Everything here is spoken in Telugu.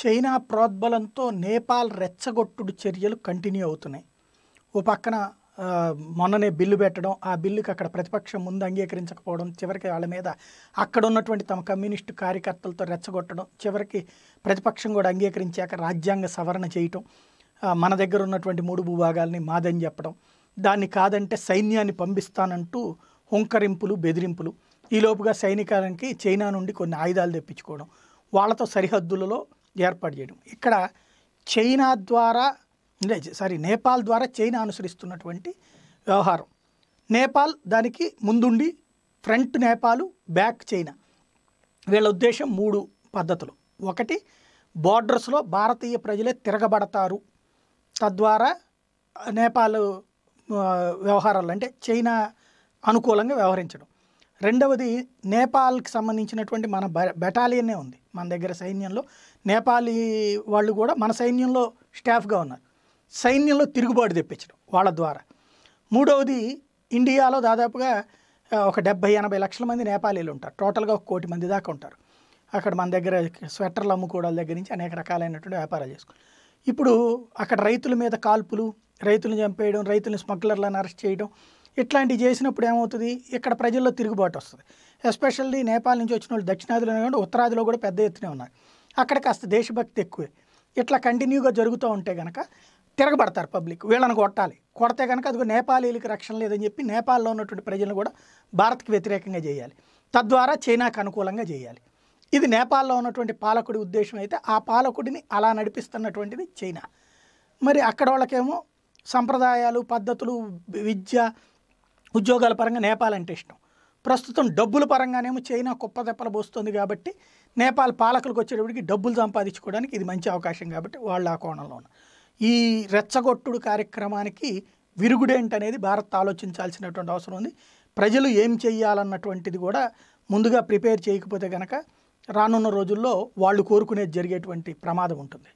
చైనా ప్రోద్బలంతో నేపాల్ రెచ్చగొట్టుడు చర్యలు కంటిన్యూ అవుతున్నాయి ఓ పక్కన మొన్ననే బిల్లు పెట్టడం ఆ బిల్లుకి అక్కడ ప్రతిపక్షం ముందు అంగీకరించకపోవడం చివరికి వాళ్ళ మీద అక్కడ ఉన్నటువంటి తమ కమ్యూనిస్టు కార్యకర్తలతో రెచ్చగొట్టడం చివరికి ప్రతిపక్షం కూడా అంగీకరించాక రాజ్యాంగ సవరణ చేయటం మన దగ్గర ఉన్నటువంటి మూడు భూభాగాల్ని మాదని చెప్పడం దాన్ని కాదంటే సైన్యాన్ని పంపిస్తానంటూ హుంకరింపులు బెదిరింపులు ఈలోపుగా సైనికానికి చైనా నుండి కొన్ని ఆయుధాలు తెప్పించుకోవడం వాళ్ళతో సరిహద్దులలో ఏర్పాటు చేయడం ఇక్కడ చైనా ద్వారా సారీ నేపాల్ ద్వారా చైనా అనుసరిస్తున్నటువంటి వ్యవహారం నేపాల్ దానికి ముందుండి ఫ్రంట్ నేపాలు బ్యాక్ చైనా వీళ్ళ ఉద్దేశం మూడు పద్ధతులు ఒకటి బార్డర్స్లో భారతీయ ప్రజలే తిరగబడతారు తద్వారా నేపాల్ వ్యవహారాలు అంటే చైనా అనుకూలంగా వ్యవహరించడం రెండవది నేపాల్కి సంబంధించినటువంటి మన బెటాలియన్నే ఉంది మన దగ్గర సైన్యంలో నేపాలీ వాళ్ళు కూడా మన సైన్యంలో స్టాఫ్గా ఉన్నారు సైన్యంలో తిరుగుబాటు తెప్పించడం వాళ్ళ ద్వారా మూడవది ఇండియాలో దాదాపుగా ఒక డెబ్బై ఎనభై లక్షల మంది నేపాలీలు ఉంటారు టోటల్గా ఒక కోటి మంది దాకా ఉంటారు అక్కడ మన దగ్గర స్వెటర్లు అమ్ముకోవడాల దగ్గర నుంచి అనేక రకాలైనటువంటి వ్యాపారాలు చేసుకోవాలి ఇప్పుడు అక్కడ రైతుల మీద కాల్పులు రైతులను చంపేయడం రైతులను స్మగ్లర్లను అరెస్ట్ చేయడం ఇట్లాంటివి చేసినప్పుడు ఏమవుతుంది ఇక్కడ ప్రజల్లో తిరుగుబాటు వస్తుంది ఎస్పెషల్లీ నేపాల్ నుంచి వచ్చిన వాళ్ళు దక్షిణాదిలో కానీ ఉత్తరాదిలో కూడా పెద్ద ఎత్తునే ఉన్నారు అక్కడ కాస్త దేశభక్తి ఎక్కువే ఇట్లా కంటిన్యూగా జరుగుతూ ఉంటే కనుక తిరగబడతారు పబ్లిక్ వీళ్ళని కొట్టాలి కొడితే కనుక అది నేపాలీలకు రక్షణ లేదని చెప్పి నేపాల్లో ఉన్నటువంటి ప్రజలను కూడా భారత్కి వ్యతిరేకంగా చేయాలి తద్వారా చైనాకు అనుకూలంగా చేయాలి ఇది నేపాల్లో ఉన్నటువంటి పాలకుడి ఉద్దేశం అయితే ఆ పాలకుడిని అలా నడిపిస్తున్నటువంటిది చైనా మరి అక్కడ వాళ్ళకేమో సంప్రదాయాలు పద్ధతులు విద్య ఉద్యోగాల పరంగా నేపాల్ అంటే ఇష్టం ప్రస్తుతం డబ్బుల పరంగానేమో చైనా కుప్పదెప్పలు పోస్తుంది కాబట్టి నేపాల్ పాలకులకు వచ్చేటప్పటికి డబ్బులు సంపాదించుకోవడానికి ఇది మంచి అవకాశం కాబట్టి వాళ్ళు ఆ కోణంలో ఈ రెచ్చగొట్టుడు కార్యక్రమానికి విరుగుడేంటనేది భారత్ ఆలోచించాల్సినటువంటి అవసరం ఉంది ప్రజలు ఏం చేయాలన్నటువంటిది కూడా ముందుగా ప్రిపేర్ చేయకపోతే కనుక రానున్న రోజుల్లో వాళ్ళు కోరుకునేది జరిగేటువంటి ప్రమాదం ఉంటుంది